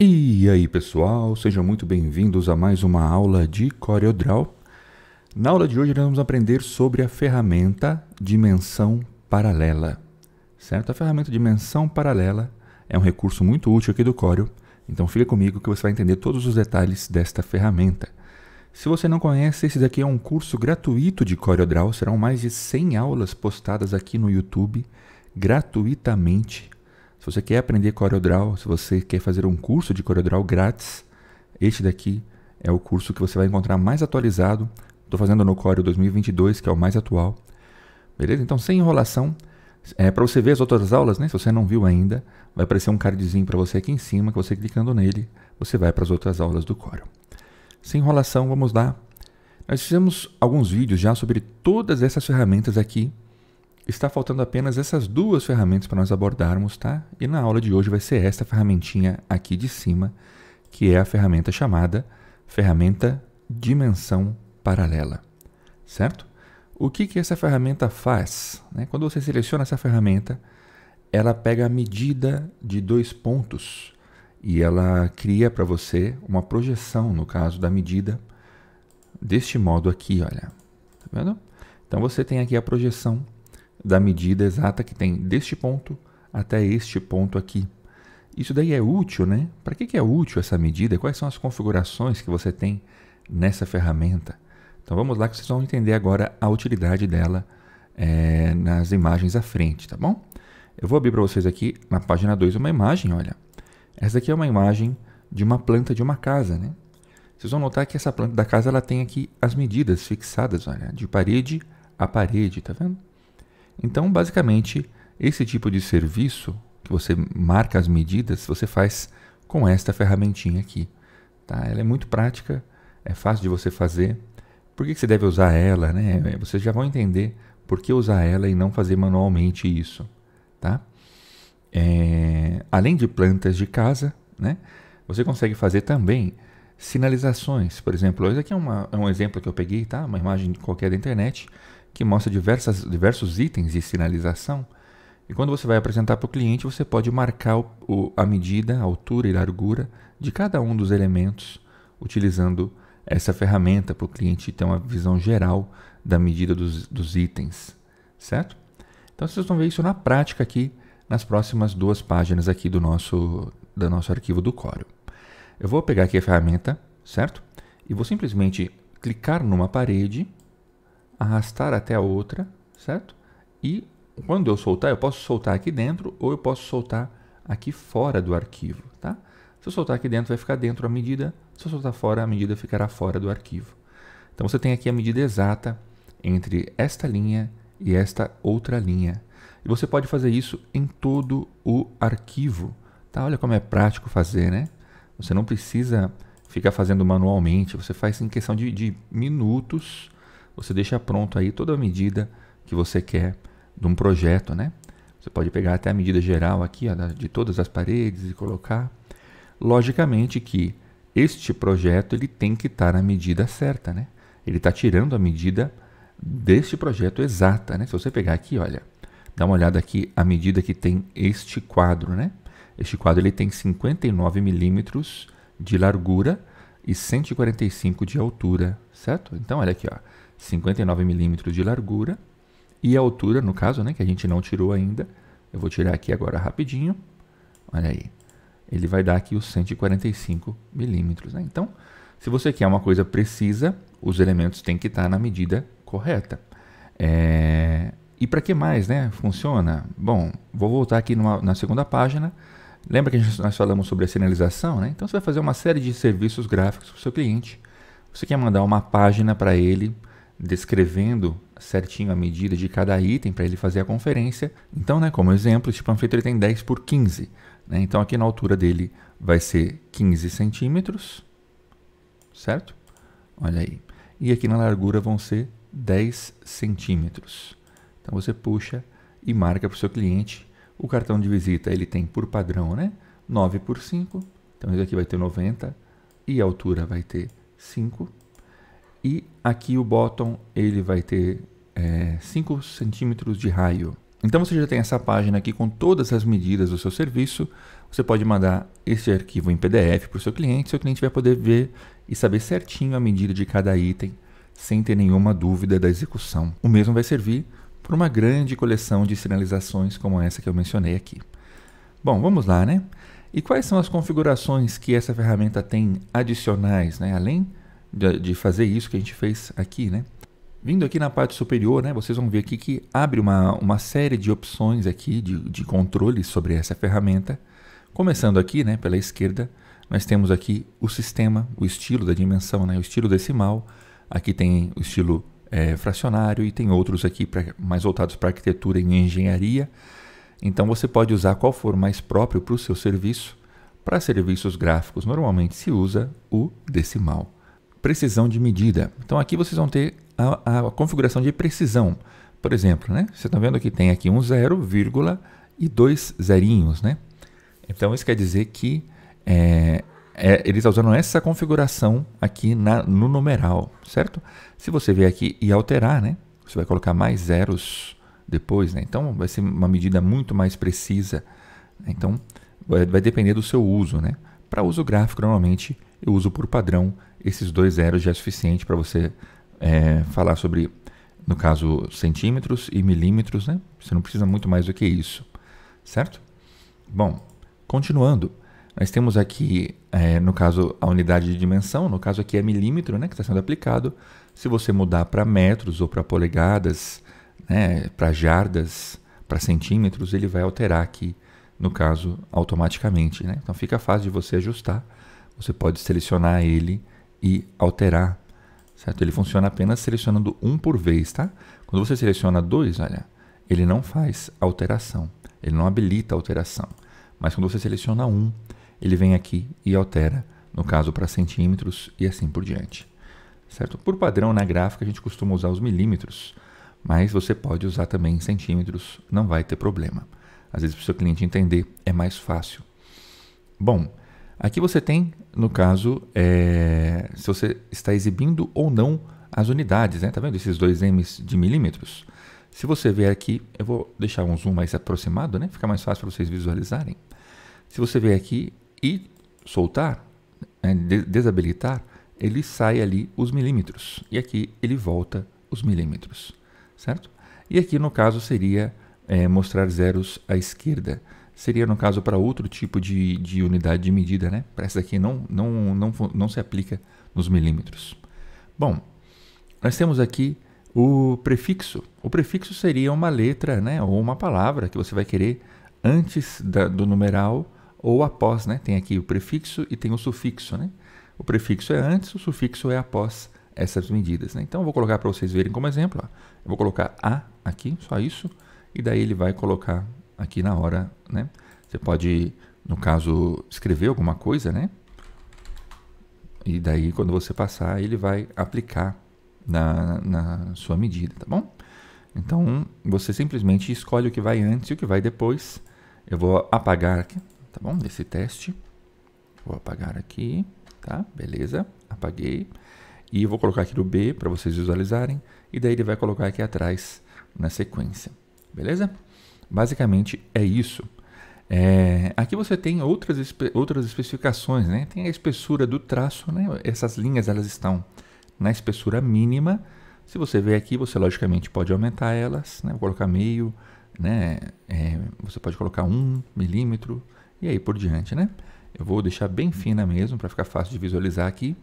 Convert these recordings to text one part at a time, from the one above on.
E aí pessoal, sejam muito bem-vindos a mais uma aula de CorelDRAW. Na aula de hoje nós vamos aprender sobre a ferramenta Dimensão Paralela, certo? A ferramenta Dimensão Paralela é um recurso muito útil aqui do Corel, então fica comigo que você vai entender todos os detalhes desta ferramenta. Se você não conhece, esse daqui é um curso gratuito de CorelDRAW, serão mais de 100 aulas postadas aqui no YouTube gratuitamente se você quer aprender CorelDRAW, se você quer fazer um curso de CorelDRAW grátis, este daqui é o curso que você vai encontrar mais atualizado. Estou fazendo no Corel 2022, que é o mais atual. Beleza? Então, sem enrolação, é, para você ver as outras aulas, né? se você não viu ainda, vai aparecer um cardzinho para você aqui em cima, que você clicando nele, você vai para as outras aulas do Corel. Sem enrolação, vamos lá. Nós fizemos alguns vídeos já sobre todas essas ferramentas aqui, está faltando apenas essas duas ferramentas para nós abordarmos, tá? E na aula de hoje vai ser esta ferramentinha aqui de cima, que é a ferramenta chamada ferramenta dimensão paralela, certo? O que, que essa ferramenta faz? Né? Quando você seleciona essa ferramenta, ela pega a medida de dois pontos e ela cria para você uma projeção, no caso da medida, deste modo aqui, olha. Tá vendo? Então você tem aqui a projeção da medida exata que tem deste ponto até este ponto aqui. Isso daí é útil, né? Para que, que é útil essa medida? Quais são as configurações que você tem nessa ferramenta? Então vamos lá que vocês vão entender agora a utilidade dela é, nas imagens à frente, tá bom? Eu vou abrir para vocês aqui na página 2 uma imagem, olha. Essa aqui é uma imagem de uma planta de uma casa, né? Vocês vão notar que essa planta da casa ela tem aqui as medidas fixadas, olha, de parede a parede, tá vendo? Então, basicamente, esse tipo de serviço que você marca as medidas, você faz com esta ferramentinha aqui. Tá? Ela é muito prática, é fácil de você fazer. Por que, você deve usar ela? Né? É, vocês já vão entender por que usar ela e não fazer manualmente isso. Tá? É, além de plantas de casa, né, você consegue fazer também sinalizações. Por exemplo, esse aqui é, uma, é um exemplo que eu peguei, tá? uma imagem qualquer da internet que mostra diversas, diversos itens de sinalização. E quando você vai apresentar para o cliente, você pode marcar o, a medida, a altura e largura de cada um dos elementos utilizando essa ferramenta para o cliente ter uma visão geral da medida dos, dos itens, certo? Então vocês vão ver isso na prática aqui nas próximas duas páginas aqui do nosso, do nosso arquivo do Corel. Eu vou pegar aqui a ferramenta, certo? E vou simplesmente clicar numa parede arrastar até a outra, certo? E quando eu soltar, eu posso soltar aqui dentro ou eu posso soltar aqui fora do arquivo, tá? Se eu soltar aqui dentro, vai ficar dentro a medida. Se eu soltar fora, a medida ficará fora do arquivo. Então você tem aqui a medida exata entre esta linha e esta outra linha. E você pode fazer isso em todo o arquivo. Tá? Olha como é prático fazer, né? Você não precisa ficar fazendo manualmente, você faz em questão de, de minutos você deixa pronto aí toda a medida que você quer de um projeto, né? Você pode pegar até a medida geral aqui, ó, de todas as paredes e colocar. Logicamente que este projeto ele tem que estar na medida certa, né? Ele está tirando a medida deste projeto exata, né? Se você pegar aqui, olha, dá uma olhada aqui a medida que tem este quadro, né? Este quadro ele tem 59 milímetros de largura e 145 de altura, certo? Então olha aqui, ó, 59 milímetros de largura e a altura, no caso, né, que a gente não tirou ainda. Eu vou tirar aqui agora rapidinho. Olha aí. Ele vai dar aqui os 145 milímetros. Né? Então, se você quer uma coisa precisa, os elementos têm que estar na medida correta. É... E para que mais né? funciona? Bom, vou voltar aqui numa, na segunda página. Lembra que gente, nós falamos sobre a sinalização? Né? Então, você vai fazer uma série de serviços gráficos para o seu cliente. Você quer mandar uma página para ele descrevendo certinho a medida de cada item para ele fazer a conferência. Então, né, como exemplo, este tipo, panfleto ele tem 10 por 15. Né? Então, aqui na altura dele vai ser 15 centímetros, certo? Olha aí. E aqui na largura vão ser 10 centímetros. Então, você puxa e marca para o seu cliente. O cartão de visita ele tem por padrão né? 9 por 5. Então, isso aqui vai ter 90 e a altura vai ter 5. E aqui o bottom ele vai ter é, 5 centímetros de raio. Então você já tem essa página aqui com todas as medidas do seu serviço. Você pode mandar esse arquivo em PDF para o seu cliente. Seu cliente vai poder ver e saber certinho a medida de cada item sem ter nenhuma dúvida da execução. O mesmo vai servir para uma grande coleção de sinalizações como essa que eu mencionei aqui. Bom, vamos lá, né? E quais são as configurações que essa ferramenta tem adicionais, né? além de, de fazer isso que a gente fez aqui, né? Vindo aqui na parte superior, né, vocês vão ver aqui que abre uma, uma série de opções aqui de, de controles sobre essa ferramenta. Começando aqui né, pela esquerda, nós temos aqui o sistema, o estilo da dimensão, né, o estilo decimal. Aqui tem o estilo é, fracionário e tem outros aqui pra, mais voltados para arquitetura e engenharia. Então você pode usar qual for mais próprio para o seu serviço. Para serviços gráficos, normalmente se usa o decimal precisão de medida. Então aqui vocês vão ter a, a configuração de precisão. Por exemplo, né? você está vendo que tem aqui um zero, vírgula e dois zerinhos. Né? Então isso quer dizer que é, é, eles estão tá usando essa configuração aqui na, no numeral, certo? Se você vier aqui e alterar, né? você vai colocar mais zeros depois. Né? Então vai ser uma medida muito mais precisa. Né? Então vai depender do seu uso. Né? Para uso gráfico, normalmente eu uso por padrão esses dois zeros já é suficiente para você é, falar sobre, no caso, centímetros e milímetros, né? Você não precisa muito mais do que isso, certo? Bom, continuando, nós temos aqui, é, no caso, a unidade de dimensão, no caso aqui é milímetro, né? Que está sendo aplicado. Se você mudar para metros ou para polegadas, né? Para jardas, para centímetros, ele vai alterar aqui, no caso, automaticamente, né? Então fica fácil de você ajustar você pode selecionar ele e alterar, certo? Ele funciona apenas selecionando um por vez, tá? Quando você seleciona dois, olha, ele não faz alteração, ele não habilita alteração. Mas quando você seleciona um, ele vem aqui e altera, no caso para centímetros e assim por diante. Certo? Por padrão, na gráfica, a gente costuma usar os milímetros, mas você pode usar também em centímetros, não vai ter problema. Às vezes, para o seu cliente entender, é mais fácil. Bom, Aqui você tem, no caso, é, se você está exibindo ou não as unidades, né? Tá vendo esses dois m's de milímetros? Se você ver aqui, eu vou deixar um zoom mais aproximado, né? Fica mais fácil para vocês visualizarem. Se você ver aqui e soltar, né? desabilitar, ele sai ali os milímetros. E aqui ele volta os milímetros, certo? E aqui no caso seria é, mostrar zeros à esquerda seria no caso para outro tipo de, de unidade de medida, né? Para essa daqui não, não, não, não se aplica nos milímetros. Bom, nós temos aqui o prefixo. O prefixo seria uma letra né, ou uma palavra que você vai querer antes da, do numeral ou após. Né? Tem aqui o prefixo e tem o sufixo. Né? O prefixo é antes, o sufixo é após essas medidas. Né? Então, eu vou colocar para vocês verem como exemplo. Ó. Eu vou colocar A aqui, só isso, e daí ele vai colocar aqui na hora, né? Você pode, no caso, escrever alguma coisa, né? E daí, quando você passar, ele vai aplicar na, na sua medida, tá bom? Então, você simplesmente escolhe o que vai antes e o que vai depois. Eu vou apagar aqui, tá bom? Desse teste. Vou apagar aqui, tá? Beleza, apaguei. E vou colocar aqui no B para vocês visualizarem. E daí ele vai colocar aqui atrás na sequência. Beleza? Basicamente é isso. É, aqui você tem outras, espe outras especificações, né? Tem a espessura do traço, né? Essas linhas elas estão na espessura mínima. Se você vê aqui, você logicamente pode aumentar elas, né? Vou colocar meio, né? É, você pode colocar um milímetro e aí por diante, né? Eu vou deixar bem fina mesmo para ficar fácil de visualizar aqui.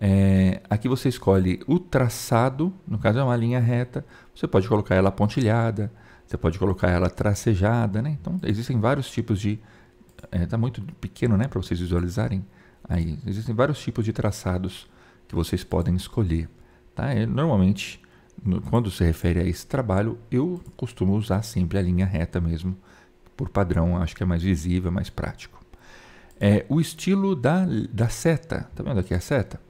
É, aqui você escolhe o traçado, no caso é uma linha reta, você pode colocar ela pontilhada, você pode colocar ela tracejada, né? Então existem vários tipos de. Está é, tá muito pequeno, né, para vocês visualizarem. Aí existem vários tipos de traçados que vocês podem escolher, tá? É, normalmente, no, quando se refere a esse trabalho, eu costumo usar sempre a linha reta mesmo, por padrão. Acho que é mais visível, mais prático. É, o estilo da, da seta, tá vendo aqui a seta?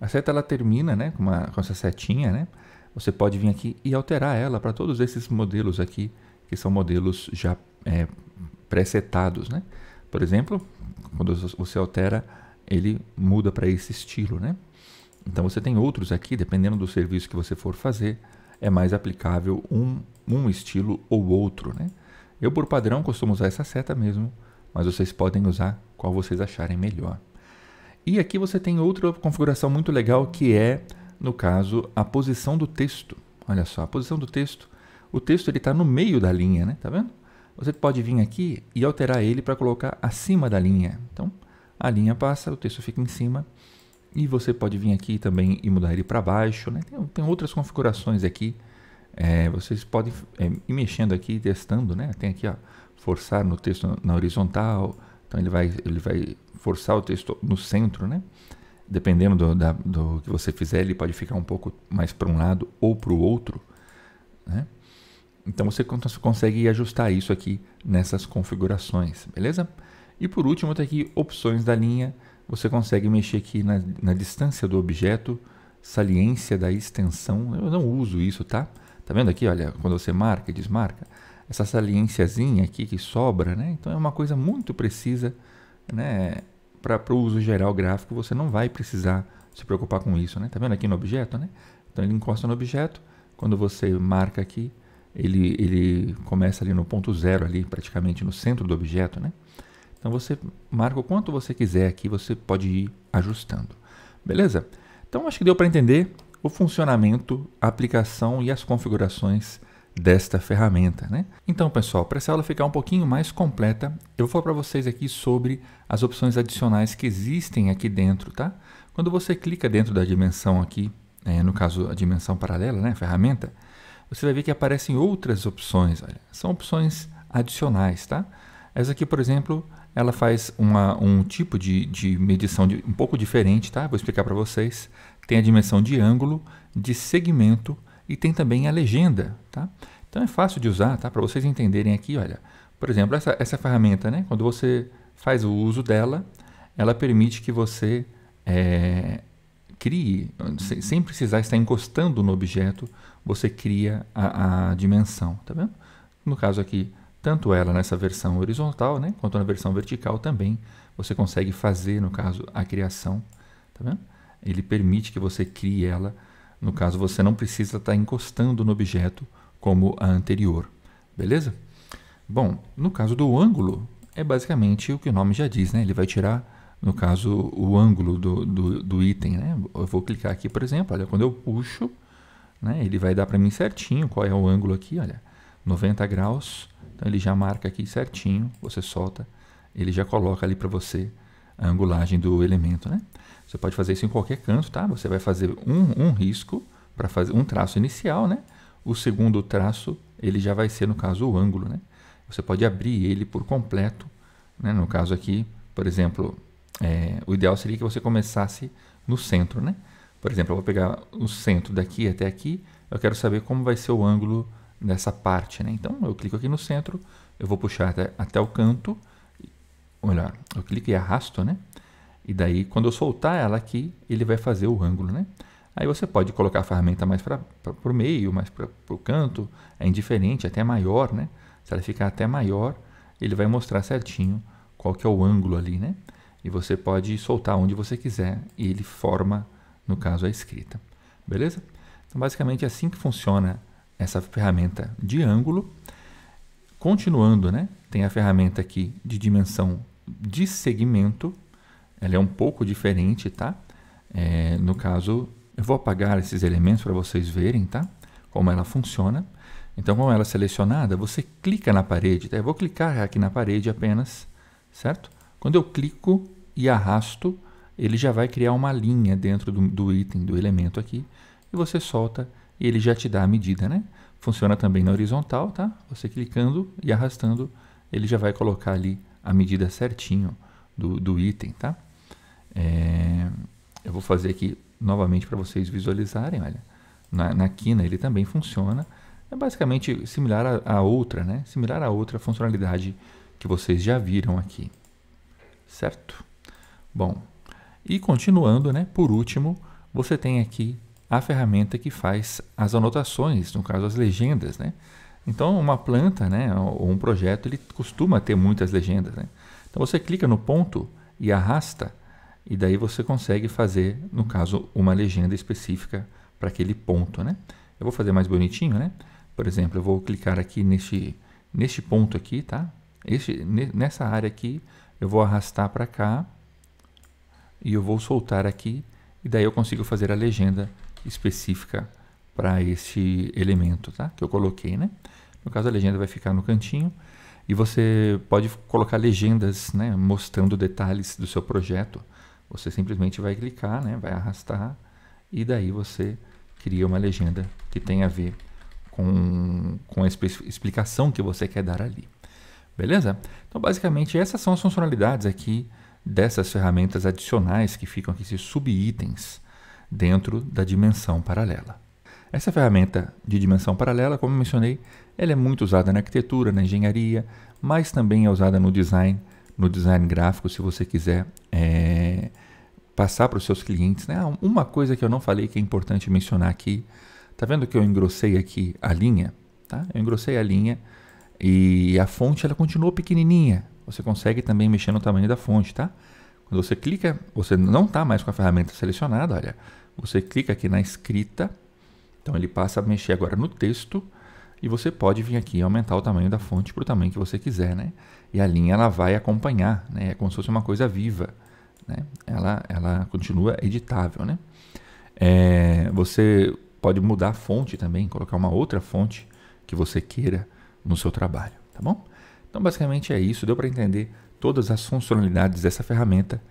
A seta ela termina, né, com, uma, com essa setinha, né? você pode vir aqui e alterar ela para todos esses modelos aqui, que são modelos já é, presetados, né? Por exemplo, quando você altera, ele muda para esse estilo, né? Então você tem outros aqui, dependendo do serviço que você for fazer, é mais aplicável um, um estilo ou outro, né? Eu, por padrão, costumo usar essa seta mesmo, mas vocês podem usar qual vocês acharem melhor. E aqui você tem outra configuração muito legal que é no caso, a posição do texto. Olha só, a posição do texto. O texto está no meio da linha, né? Tá vendo? Você pode vir aqui e alterar ele para colocar acima da linha. Então, a linha passa, o texto fica em cima. E você pode vir aqui também e mudar ele para baixo. Né? Tem, tem, outras configurações aqui. É, vocês podem é, ir mexendo aqui, testando. Né? Tem aqui, ó, forçar no texto na horizontal. Então, ele vai, ele vai forçar o texto no centro. Né? dependendo do, da, do que você fizer, ele pode ficar um pouco mais para um lado ou para o outro. Né? Então você consegue ajustar isso aqui nessas configurações, beleza? E por último, tem tá aqui opções da linha. Você consegue mexer aqui na, na, distância do objeto, saliência da extensão. Eu não uso isso, tá? Tá vendo aqui, olha, quando você marca e desmarca, essa saliênciazinha aqui que sobra, né? Então é uma coisa muito precisa, né? para o uso geral gráfico, você não vai precisar se preocupar com isso, né? Tá vendo aqui no objeto, né? Então ele encosta no objeto, quando você marca aqui, ele, ele começa ali no ponto zero, ali praticamente no centro do objeto, né? Então você marca o quanto você quiser aqui, você pode ir ajustando. Beleza? Então acho que deu para entender o funcionamento, a aplicação e as configurações desta ferramenta. Né? Então, pessoal, para essa aula ficar um pouquinho mais completa, eu vou falar para vocês aqui sobre as opções adicionais que existem aqui dentro. Tá? Quando você clica dentro da dimensão aqui, é, no caso a dimensão paralela, né, a ferramenta, você vai ver que aparecem outras opções. Olha. São opções adicionais. Tá? Essa aqui, por exemplo, ela faz uma, um tipo de, de medição de, um pouco diferente. Tá? Vou explicar para vocês. Tem a dimensão de ângulo, de segmento, e tem também a legenda, tá? Então é fácil de usar, tá? Para vocês entenderem aqui, olha, por exemplo, essa, essa ferramenta, né? Quando você faz o uso dela, ela permite que você é, crie, sem precisar estar encostando no objeto, você cria a, a, dimensão, tá vendo? No caso aqui, tanto ela nessa versão horizontal, né? Quanto na versão vertical também, você consegue fazer, no caso, a criação, tá vendo? Ele permite que você crie ela no caso, você não precisa estar tá encostando no objeto como a anterior, beleza? Bom, no caso do ângulo, é basicamente o que o nome já diz, né? Ele vai tirar, no caso, o ângulo do, do, do item, né? Eu vou clicar aqui, por exemplo, olha, quando eu puxo, né? Ele vai dar para mim certinho qual é o ângulo aqui, olha, 90 graus. Então ele já marca aqui certinho, você solta, ele já coloca ali para você a angulagem do elemento, né? Você pode fazer isso em qualquer canto, tá? Você vai fazer um, um risco para fazer um traço inicial, né? O segundo traço, ele já vai ser, no caso, o ângulo, né? Você pode abrir ele por completo, né? No caso aqui, por exemplo, é, o ideal seria que você começasse no centro, né? Por exemplo, eu vou pegar o centro daqui até aqui, eu quero saber como vai ser o ângulo dessa parte, né? Então, eu clico aqui no centro, eu vou puxar até, até o canto, ou melhor, eu clico e arrasto, né? E daí, quando eu soltar ela aqui, ele vai fazer o ângulo, né? Aí você pode colocar a ferramenta mais para o meio, mais para o canto, é indiferente, até maior, né? Se ela ficar até maior, ele vai mostrar certinho qual que é o ângulo ali, né? E você pode soltar onde você quiser e ele forma, no caso, a escrita. Beleza? Então, basicamente, é assim que funciona essa ferramenta de ângulo. Continuando, né? Tem a ferramenta aqui de dimensão de segmento, ela é um pouco diferente, tá? É, no caso, eu vou apagar esses elementos para vocês verem, tá? Como ela funciona. Então, com ela é selecionada, você clica na parede. Tá? Eu vou clicar aqui na parede apenas, certo? Quando eu clico e arrasto, ele já vai criar uma linha dentro do, do item, do elemento aqui. E você solta e ele já te dá a medida, né? Funciona também na horizontal, tá? Você clicando e arrastando, ele já vai colocar ali a medida certinho do, do item, tá? É, eu vou fazer aqui novamente para vocês visualizarem, olha. Na, na quina ele também funciona. É basicamente similar à outra, né? Similar à outra funcionalidade que vocês já viram aqui. Certo? Bom, e continuando, né? Por último, você tem aqui a ferramenta que faz as anotações, no caso as legendas, né? Então, uma planta, né, ou um projeto, ele costuma ter muitas legendas, né? Então você clica no ponto e arrasta e daí você consegue fazer, no caso, uma legenda específica para aquele ponto, né? Eu vou fazer mais bonitinho, né? Por exemplo, eu vou clicar aqui neste, neste ponto aqui, tá? Este, nessa área aqui, eu vou arrastar para cá e eu vou soltar aqui e daí eu consigo fazer a legenda específica para este elemento, tá? Que eu coloquei, né? No caso, a legenda vai ficar no cantinho e você pode colocar legendas, né? Mostrando detalhes do seu projeto. Você simplesmente vai clicar, né? vai arrastar e daí você cria uma legenda que tem a ver com, com a explicação que você quer dar ali. Beleza? Então, basicamente, essas são as funcionalidades aqui dessas ferramentas adicionais que ficam aqui, esses itens dentro da dimensão paralela. Essa ferramenta de dimensão paralela, como eu mencionei, ela é muito usada na arquitetura, na engenharia, mas também é usada no design no design gráfico, se você quiser é, passar para os seus clientes. Né? Ah, uma coisa que eu não falei que é importante mencionar aqui, tá vendo que eu engrossei aqui a linha? Tá? Eu engrossei a linha e a fonte ela continuou pequenininha. Você consegue também mexer no tamanho da fonte, tá? Quando você clica, você não está mais com a ferramenta selecionada, olha. Você clica aqui na escrita, então ele passa a mexer agora no texto e você pode vir aqui e aumentar o tamanho da fonte para o tamanho que você quiser, né? E a linha ela vai acompanhar, né? É como se fosse uma coisa viva, né? Ela, ela continua editável, né? É, você pode mudar a fonte também, colocar uma outra fonte que você queira no seu trabalho, tá bom? Então basicamente é isso, deu para entender todas as funcionalidades dessa ferramenta.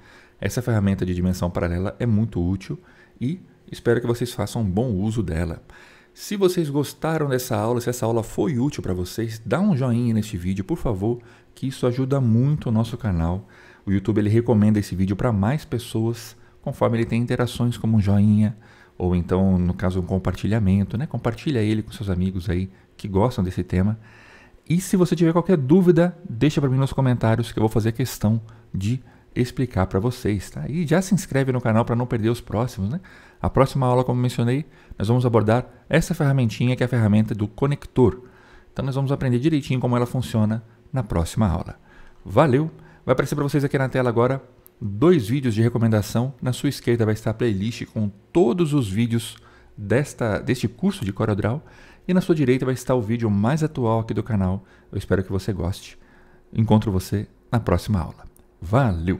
Essa ferramenta de dimensão paralela é muito útil e espero que vocês façam um bom uso dela. Se vocês gostaram dessa aula, se essa aula foi útil para vocês, dá um joinha neste vídeo, por favor, que isso ajuda muito o nosso canal. O YouTube ele recomenda esse vídeo para mais pessoas, conforme ele tem interações como um joinha, ou então, no caso, um compartilhamento, né? Compartilha ele com seus amigos aí que gostam desse tema. E se você tiver qualquer dúvida, deixa para mim nos comentários que eu vou fazer questão de explicar para vocês, tá? E já se inscreve no canal para não perder os próximos, né? A próxima aula, como mencionei, nós vamos abordar essa ferramentinha que é a ferramenta do conector. Então nós vamos aprender direitinho como ela funciona na próxima aula. Valeu! Vai aparecer para vocês aqui na tela agora dois vídeos de recomendação. Na sua esquerda vai estar a playlist com todos os vídeos desta, deste curso de CorelDRAW e na sua direita vai estar o vídeo mais atual aqui do canal. Eu espero que você goste. Encontro você na próxima aula. Valeu!